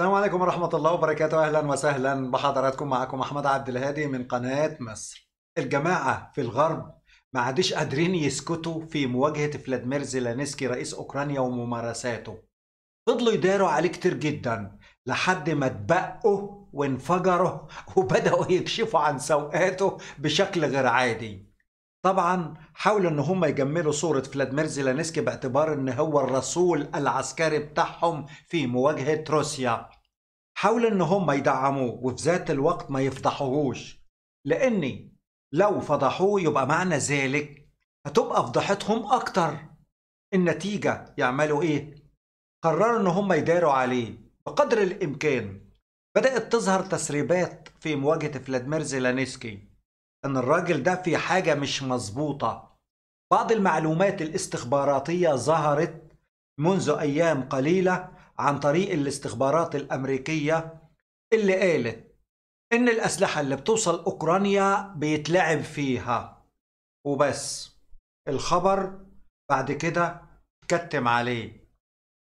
السلام عليكم ورحمة الله وبركاته أهلا وسهلا بحضراتكم معكم أحمد عبد الهادي من قناة مصر الجماعة في الغرب ما عادش قادرين يسكتوا في مواجهة فلاديمير زيلانسكي رئيس أوكرانيا وممارساته فضلوا يداروا عليه كتير جدا لحد ما تبقوا وانفجروا وبدأوا يكشفوا عن سوقاته بشكل غير عادي طبعا حاولوا ان هم يجملوا صورة فلاديمير زيلانسكي باعتبار ان هو الرسول العسكري بتاعهم في مواجهة روسيا حاولوا ان هم يدعموه وفي ذات الوقت ما يفضحوهوش لاني لو فضحوه يبقى معنى ذلك هتبقى فضحتهم اكتر النتيجة يعملوا ايه؟ قرروا ان هم يداروا عليه بقدر الامكان بدأت تظهر تسريبات في مواجهة فلاديمير زيلانسكي ان الراجل ده في حاجه مش مظبوطه بعض المعلومات الاستخباراتيه ظهرت منذ ايام قليله عن طريق الاستخبارات الامريكيه اللي قالت ان الاسلحه اللي بتوصل اوكرانيا بيتلعب فيها وبس الخبر بعد كده اتكتم عليه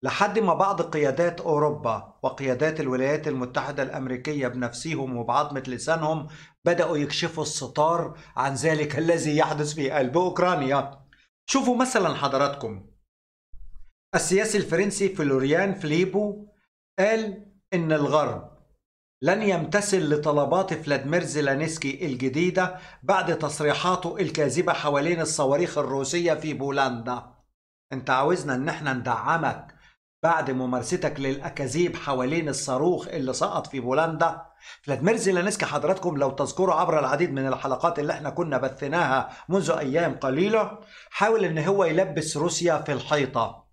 لحد ما بعض قيادات أوروبا وقيادات الولايات المتحدة الأمريكية بنفسهم وبعظمة لسانهم بدأوا يكشفوا الستار عن ذلك الذي يحدث في قلب أوكرانيا شوفوا مثلا حضراتكم السياسي الفرنسي فلوريان فليبو قال إن الغرب لن يمتثل لطلبات فلاديمير زيلانسكي الجديدة بعد تصريحاته الكاذبة حوالين الصواريخ الروسية في بولندا انت عاوزنا ان احنا ندعمك بعد ممارستك للأكاذيب حوالين الصاروخ اللي سقط في بولندا فلاديمير زيلانسكي حضراتكم لو تذكروا عبر العديد من الحلقات اللي احنا كنا بثناها منذ أيام قليلة حاول إن هو يلبس روسيا في الحيطة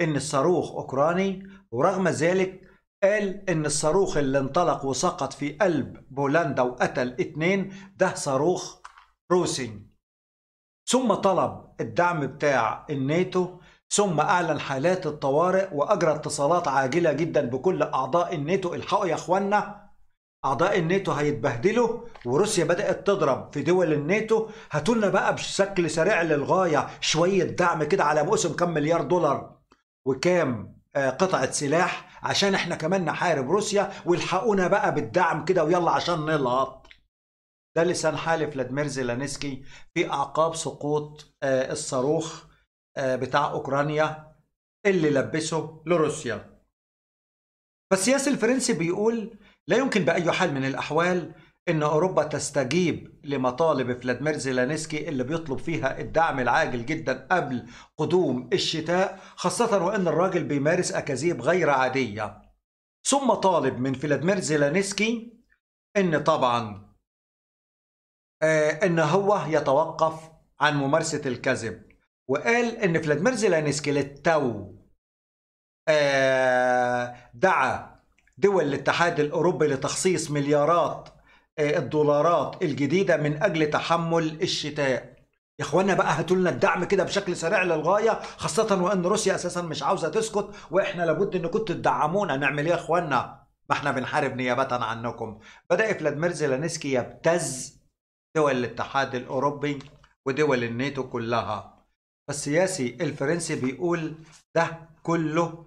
إن الصاروخ أوكراني ورغم ذلك قال إن الصاروخ اللي انطلق وسقط في قلب بولندا وقتل اتنين ده صاروخ روسي ثم طلب الدعم بتاع الناتو ثم أعلن حالات الطوارئ وأجرى اتصالات عاجلة جدا بكل أعضاء الناتو الحقوا يا أخوانا أعضاء الناتو هيتبهدلوا وروسيا بدأت تضرب في دول الناتو هاتولنا بقى بشكل سريع للغاية شوية دعم كده على موسم كام مليار دولار وكام آه، قطعة سلاح عشان احنا كمان نحارب روسيا والحقونا بقى بالدعم كده ويلا عشان نلقط ده لسان حال فلاديمير زيلانسكي في أعقاب سقوط آه، الصاروخ آه، بتاع اوكرانيا اللي لبسه لروسيا فالسياسي الفرنسي بيقول لا يمكن باي حال من الاحوال ان اوروبا تستجيب لمطالب فلاديمير زيلانسكي اللي بيطلب فيها الدعم العاجل جدا قبل قدوم الشتاء خاصه وان الراجل بيمارس اكاذيب غير عاديه ثم طالب من فلاديمير زيلانسكي ان طبعا آه، ان هو يتوقف عن ممارسه الكذب وقال ان فلاديمير زيلانسكي للتو آه، دعا دول الاتحاد الاوروبي لتخصيص مليارات آه، الدولارات الجديده من اجل تحمل الشتاء يا اخوانا بقى هاتوا لنا الدعم كده بشكل سريع للغايه خاصه وان روسيا اساسا مش عاوزه تسكت واحنا لابد انكم تدعمونا نعمل ايه يا اخوانا ما احنا بنحارب نيابه عنكم بدا فلاديمير زيلانسكي يبتز دول الاتحاد الاوروبي ودول الناتو كلها السياسي الفرنسي بيقول ده كله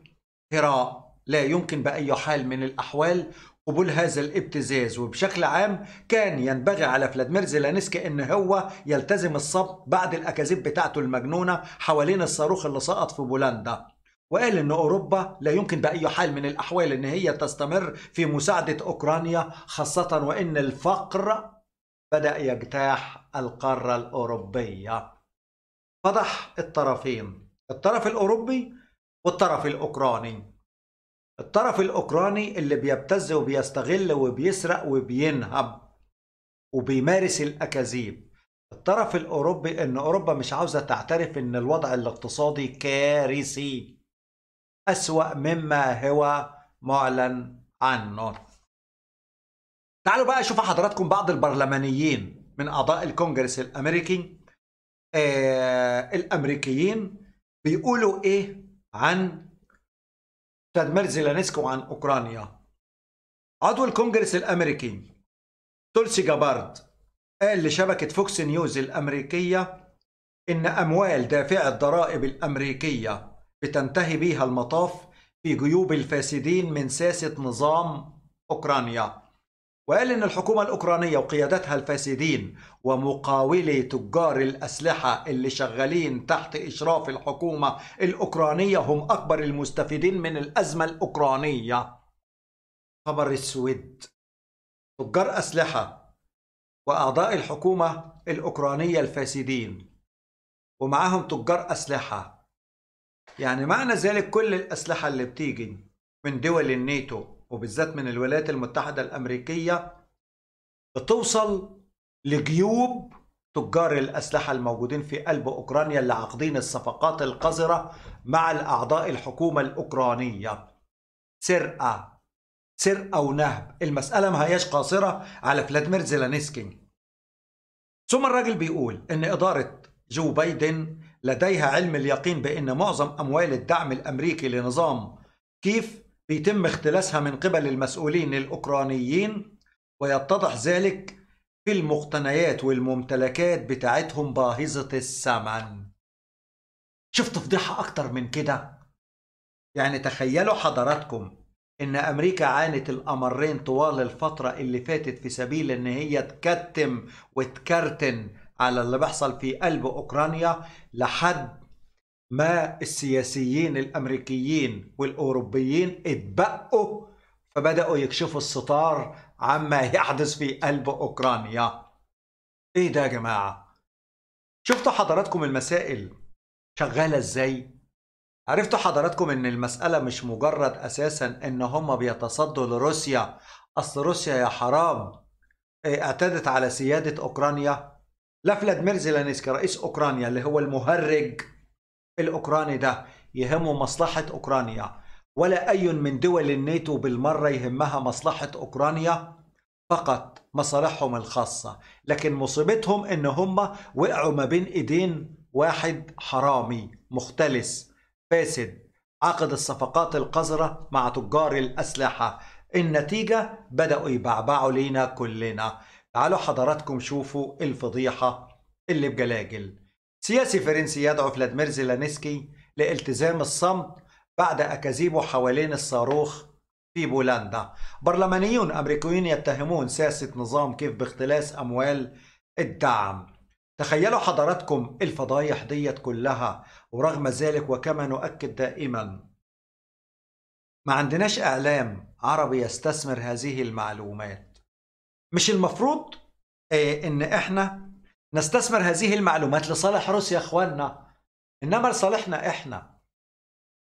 هراء لا يمكن بأي حال من الأحوال قبول هذا الابتزاز وبشكل عام كان ينبغي على فلاديمير زيلانسكي ان هو يلتزم الصب بعد الاكاذيب بتاعته المجنونه حوالين الصاروخ اللي سقط في بولندا وقال ان اوروبا لا يمكن باي حال من الاحوال ان هي تستمر في مساعده اوكرانيا خاصه وان الفقر بدا يجتاح القاره الاوروبيه فضح الطرفين الطرف الأوروبي والطرف الأوكراني الطرف الأوكراني اللي بيبتز وبيستغل وبيسرق وبينهب وبيمارس الأكاذيب الطرف الأوروبي إن أوروبا مش عاوزة تعترف إن الوضع الاقتصادي كارثي أسوأ مما هو معلن عنه تعالوا بقى شوفوا حضراتكم بعض البرلمانيين من أعضاء الكونجرس الأمريكي آه الامريكيين بيقولوا ايه عن تدمير لانسكو وعن اوكرانيا عضو الكونجرس الامريكي تولسي جابارد قال لشبكة فوكس نيوز الأمريكية إن أموال دافع الضرائب الأمريكية بتنتهي بيها المطاف في جيوب الفاسدين من ساسة نظام أوكرانيا وقال إن الحكومة الأوكرانية وقيادتها الفاسدين ومقاولي تجار الأسلحة اللي شغالين تحت إشراف الحكومة الأوكرانية هم أكبر المستفيدين من الأزمة الأوكرانية خبر السويد تجار أسلحة وأعضاء الحكومة الأوكرانية الفاسدين ومعاهم تجار أسلحة يعني معنى ذلك كل الأسلحة اللي بتيجي من دول الناتو وبالذات من الولايات المتحدة الأمريكية بتوصل لجيوب تجار الأسلحة الموجودين في قلب أوكرانيا اللي عاقدين الصفقات القذرة مع الأعضاء الحكومة الأوكرانية سرقة سرقة ونهب المسألة ما هياش قاصرة على فلاديمير زيلانسكي ثم الراجل بيقول إن إدارة جو بايدن لديها علم اليقين بأن معظم أموال الدعم الأمريكي لنظام كيف بيتم اختلاسها من قبل المسؤولين الأوكرانيين ويتضح ذلك في المقتنيات والممتلكات بتاعتهم باهظة الثمن شفت فضيحة أكتر من كده يعني تخيلوا حضراتكم إن أمريكا عانت الأمرين طوال الفترة اللي فاتت في سبيل إن هي تكتم وتكرتن على اللي بيحصل في قلب أوكرانيا لحد ما السياسيين الامريكيين والاوروبيين اتبقوا فبداوا يكشفوا الستار عما يحدث في قلب اوكرانيا ايه ده يا جماعه شفتوا حضراتكم المسائل شغاله ازاي عرفتوا حضراتكم ان المساله مش مجرد اساسا ان هم بيتصدوا لروسيا اصل روسيا يا حرام إيه، اعتدت على سياده اوكرانيا لا فلاديمير زيلانسكي رئيس اوكرانيا اللي هو المهرج الأوكراني ده يهمه مصلحة أوكرانيا ولا أي من دول الناتو بالمرة يهمها مصلحة أوكرانيا فقط مصالحهم الخاصة لكن مصيبتهم إن هم وقعوا ما بين إيدين واحد حرامي مختلس فاسد عقد الصفقات القذرة مع تجار الأسلحة النتيجة بدأوا يبعبعوا لينا كلنا تعالوا حضراتكم شوفوا الفضيحة اللي بجلاجل سياسي فرنسي يدعو فلاديمير زيلانسكي لالتزام الصمت بعد أكاذيبه حوالين الصاروخ في بولندا برلمانيون أمريكيون يتهمون سياسة نظام كيف باختلاس أموال الدعم تخيلوا حضراتكم الفضايح ديت كلها ورغم ذلك وكما نؤكد دائما ما عندناش إعلام عربي يستثمر هذه المعلومات مش المفروض آه، إن إحنا نستثمر هذه المعلومات لصالح روسيا اخواننا انما لصالحنا احنا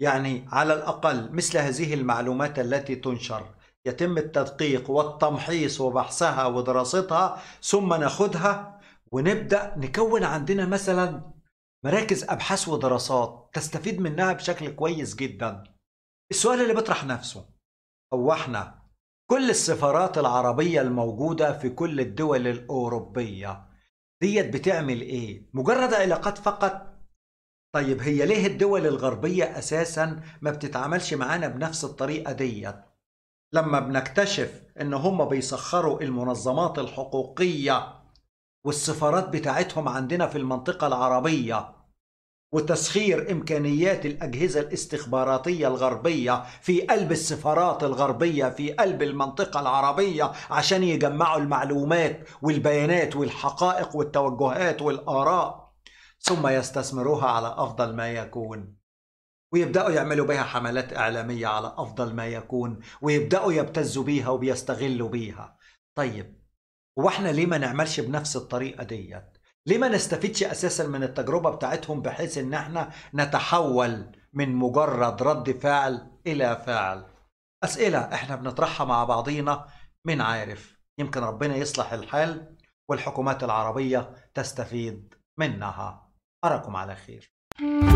يعني على الاقل مثل هذه المعلومات التي تنشر يتم التدقيق والتمحيص وبحثها ودراستها ثم ناخدها ونبدا نكون عندنا مثلا مراكز ابحاث ودراسات تستفيد منها بشكل كويس جدا السؤال اللي بيطرح نفسه هو احنا كل السفارات العربيه الموجوده في كل الدول الاوروبيه ديت بتعمل ايه؟ مجرد علاقات فقط؟ طيب هي ليه الدول الغربية أساسا ما بتتعاملش معانا بنفس الطريقة ديت؟ لما بنكتشف إن هم بيسخروا المنظمات الحقوقية والسفارات بتاعتهم عندنا في المنطقة العربية وتسخير إمكانيات الأجهزة الاستخباراتية الغربية في قلب السفارات الغربية في قلب المنطقة العربية عشان يجمعوا المعلومات والبيانات والحقائق والتوجهات والآراء ثم يستثمروها على أفضل ما يكون ويبدأوا يعملوا بها حملات إعلامية على أفضل ما يكون ويبدأوا يبتزوا بيها وبيستغلوا بيها طيب واحنا ليه ما نعملش بنفس الطريقة ديت ليه ما نستفيدش اساسا من التجربه بتاعتهم بحيث ان احنا نتحول من مجرد رد فعل الى فعل اسئله احنا بنطرحها مع بعضينا من عارف يمكن ربنا يصلح الحال والحكومات العربيه تستفيد منها اراكم على خير